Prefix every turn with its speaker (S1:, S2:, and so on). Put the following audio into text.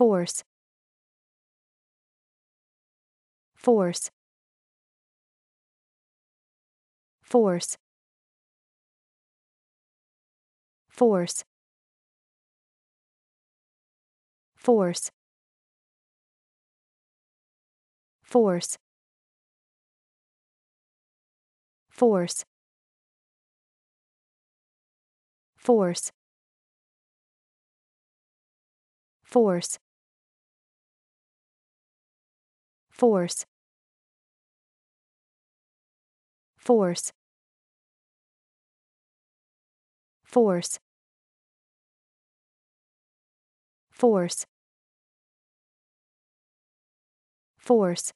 S1: force force force force force force force force force force force force force force